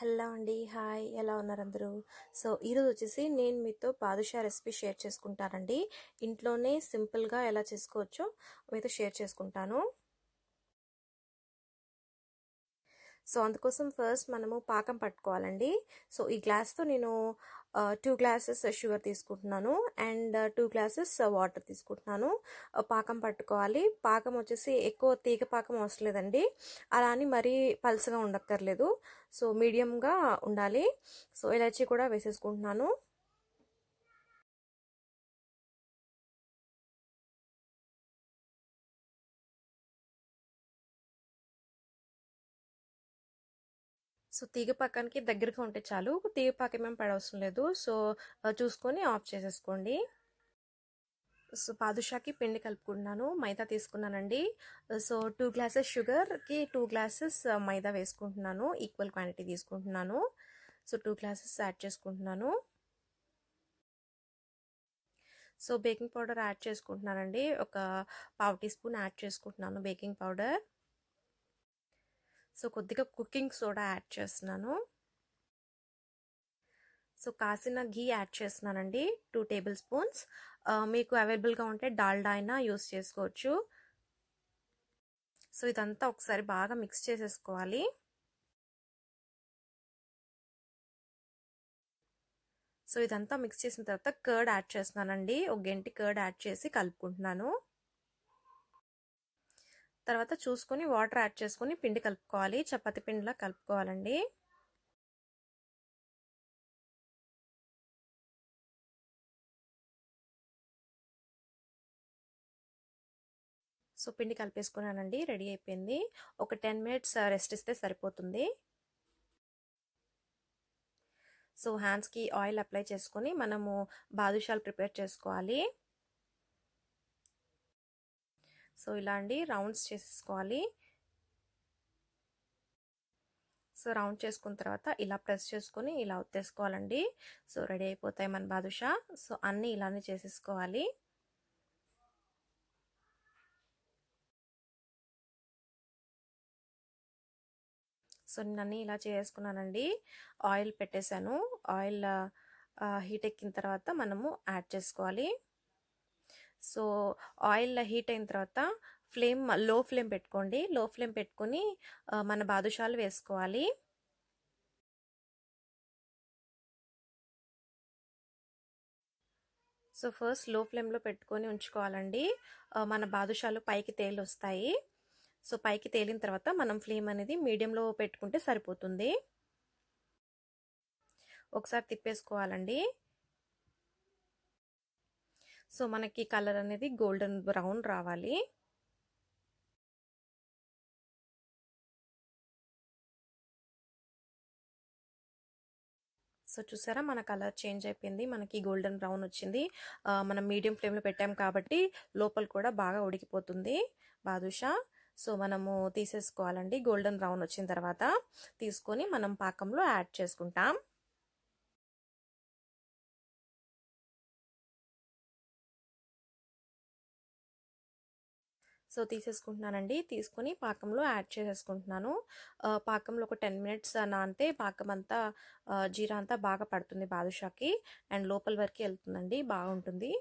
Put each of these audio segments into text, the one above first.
hello అండి hi ఎలా ఉన్నారు అందరూ సో ఈరోజు వచ్చేసి నేను మీతో పాదుషా రెసిపీ షేర్ చేసుకుంటానండి ఇంట్లోనే సింపుల్గా ఎలా చేసుకోవచ్చో మీతో షేర్ చేసుకుంటాను సో అందుకోసం ఫస్ట్ మనము పాకం పట్టుకోవాలండి సో ఈ గ్లాస్తో నేను టూ గ్లాసెస్ షుగర్ తీసుకుంటున్నాను అండ్ టూ గ్లాసెస్ వాటర్ తీసుకుంటున్నాను పాకం పట్టుకోవాలి పాకం వచ్చేసి ఎక్కువ తీగ పాకం అవసరం లేదండి అలా అని మరీ పల్సగా ఉండక్కర్లేదు సో మీడియంగా ఉండాలి సో ఇలాచి కూడా వేసేసుకుంటున్నాను సో తీగ పక్కనకి దగ్గరగా ఉంటే చాలు తీగ పక్క మేము పడవసరం లేదు సో చూసుకొని ఆఫ్ చేసేసుకోండి సో పాదుషాకి పిండి కలుపుకున్నాను మైదా తీసుకున్నానండి సో టూ గ్లాసెస్ షుగర్కి టూ గ్లాసెస్ మైదా వేసుకుంటున్నాను ఈక్వల్ క్వాంటిటీ తీసుకుంటున్నాను సో టూ గ్లాసెస్ యాడ్ చేసుకుంటున్నాను సో బేకింగ్ పౌడర్ యాడ్ చేసుకుంటున్నానండి ఒక పావు టీ స్పూన్ యాడ్ చేసుకుంటున్నాను బేకింగ్ పౌడర్ సో కొద్దిగా కుకింగ్ సోడా యాడ్ చేస్తున్నాను సో కాసిన ఘీ యాడ్ చేస్తున్నానండి టూ టేబుల్ స్పూన్స్ మీకు అవైలబుల్గా ఉంటే డాల్డా అయినా యూస్ చేసుకోవచ్చు సో ఇదంతా ఒకసారి బాగా మిక్స్ చేసేసుకోవాలి సో ఇదంతా మిక్స్ చేసిన తర్వాత కర్డ్ యాడ్ చేస్తున్నానండి ఒక గంటి కర్డ్ యాడ్ చేసి కలుపుకుంటున్నాను తర్వాత చూసుకొని వాటర్ యాడ్ చేసుకొని పిండి కలుపుకోవాలి చపాతి పిండిలా కలుపుకోవాలండి సో పిండి కలిపేసుకున్నానండి రెడీ అయిపోయింది ఒక టెన్ మినిట్స్ రెస్ట్ ఇస్తే సరిపోతుంది సో హ్యాండ్స్కి ఆయిల్ అప్లై చేసుకొని మనము బాదుషాలు ప్రిపేర్ చేసుకోవాలి సో ఇలా అండి రౌండ్స్ చేసేసుకోవాలి సో రౌండ్ చేసుకున్న తర్వాత ఇలా ప్రెస్ చేసుకొని ఇలా ఒత్తేసుకోవాలండి సో రెడీ అయిపోతాయి మన బాదుషా సో అన్నీ ఇలానే చేసేసుకోవాలి సో నేను అన్నీ ఇలా చేసుకున్నానండి ఆయిల్ పెట్టేశాను ఆయిల్ హీట్ ఎక్కిన తర్వాత మనము యాడ్ చేసుకోవాలి సో ఆయిల్ హీట్ అయిన తర్వాత ఫ్లేమ్ లో ఫ్లేమ్ పెట్టుకోండి లో ఫ్లేమ్ పెట్టుకుని మన బాదుషాలు వేసుకోవాలి సో ఫస్ట్ లో ఫ్లేమ్లో పెట్టుకొని ఉంచుకోవాలండి మన బాదుషాలు పైకి వస్తాయి సో పైకి తేలిన తర్వాత మనం ఫ్లేమ్ అనేది మీడియంలో పెట్టుకుంటే సరిపోతుంది ఒకసారి తిప్పేసుకోవాలండి సో మనకి కలర్ అనేది గోల్డెన్ బ్రౌన్ రావాలి సో చూసారా మన కలర్ చేంజ్ అయిపోయింది మనకి గోల్డెన్ బ్రౌన్ వచ్చింది మనం మీడియం ఫ్లేమ్లో పెట్టాం కాబట్టి లోపల కూడా బాగా ఉడికిపోతుంది బాదుషా సో మనము తీసేసుకోవాలండి గోల్డెన్ బ్రౌన్ వచ్చిన తర్వాత తీసుకొని మనం పాకంలో యాడ్ చేసుకుంటాం సో తీసేసుకుంటున్నానండి తీసుకొని పాకంలో యాడ్ చేసేసుకుంటున్నాను పాకంలో ఒక టెన్ మినిట్స్ నానితే పాకం అంతా జీరా అంతా బాగా పడుతుంది బాదుషాకి అండ్ లోపల వరకు వెళ్తుందండి బాగుంటుంది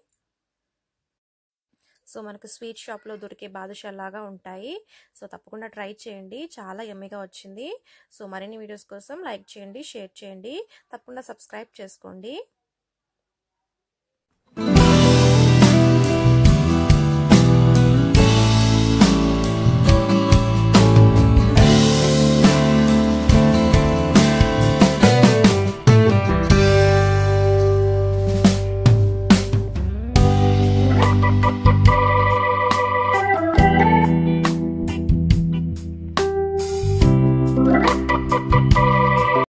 సో మనకు స్వీట్ షాప్లో దొరికే బాదుషా లాగా ఉంటాయి సో తప్పకుండా ట్రై చేయండి చాలా ఎమ్మిగా వచ్చింది సో మరిన్ని వీడియోస్ కోసం లైక్ చేయండి షేర్ చేయండి తప్పకుండా సబ్స్క్రైబ్ చేసుకోండి